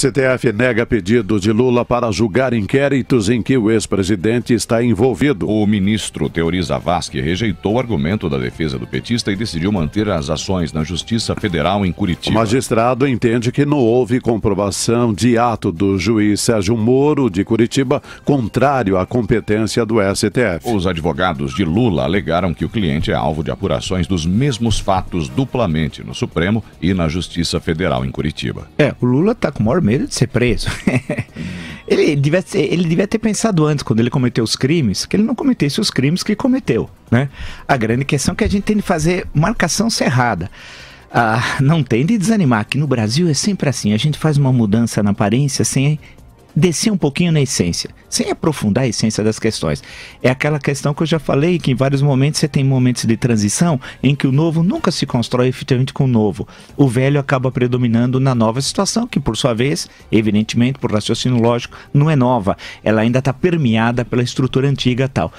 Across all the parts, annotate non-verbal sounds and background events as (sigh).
STF nega pedido de Lula para julgar inquéritos em que o ex-presidente está envolvido. O ministro Teori Zavascki rejeitou o argumento da defesa do petista e decidiu manter as ações na Justiça Federal em Curitiba. O magistrado entende que não houve comprovação de ato do juiz Sérgio Moro de Curitiba contrário à competência do STF. Os advogados de Lula alegaram que o cliente é alvo de apurações dos mesmos fatos duplamente no Supremo e na Justiça Federal em Curitiba. É, o Lula está com maior medo de ser preso. (laughs) ele, devia, ele devia ter pensado antes, quando ele cometeu os crimes, que ele não cometesse os crimes que cometeu. Né? A grande questão é que a gente tem de fazer marcação cerrada. Ah, não tem de desanimar, que no Brasil é sempre assim, a gente faz uma mudança na aparência sem descer um pouquinho na essência, sem aprofundar a essência das questões. É aquela questão que eu já falei, que em vários momentos você tem momentos de transição em que o novo nunca se constrói efetivamente com o novo. O velho acaba predominando na nova situação, que por sua vez, evidentemente, por raciocínio lógico, não é nova. Ela ainda está permeada pela estrutura antiga tal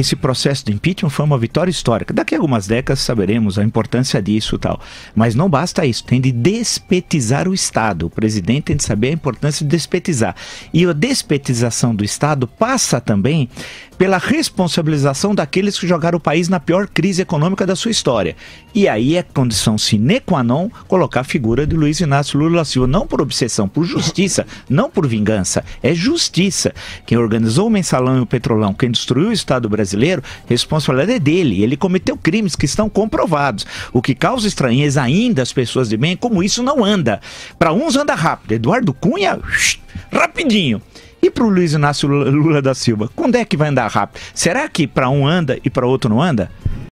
esse processo do impeachment foi uma vitória histórica. Daqui a algumas décadas saberemos a importância disso tal. Mas não basta isso, tem de despetizar o Estado. O presidente tem de saber a importância de despetizar. E a despetização do Estado passa também pela responsabilização daqueles que jogaram o país na pior crise econômica da sua história. E aí é condição sine qua non colocar a figura de Luiz Inácio Lula Silva, não por obsessão, por justiça, (laughs) não por vingança, é justiça. Quem organizou o mensalão e o petrolão, quem destruiu o Estado brasileiro, responsabilidade é dele. Ele cometeu crimes que estão comprovados. O que causa estranheza ainda às pessoas de bem é como isso não anda. Para uns anda rápido. Eduardo Cunha, rapidinho. E para o Luiz Inácio Lula da Silva, quando é que vai andar rápido? Será que para um anda e para outro não anda?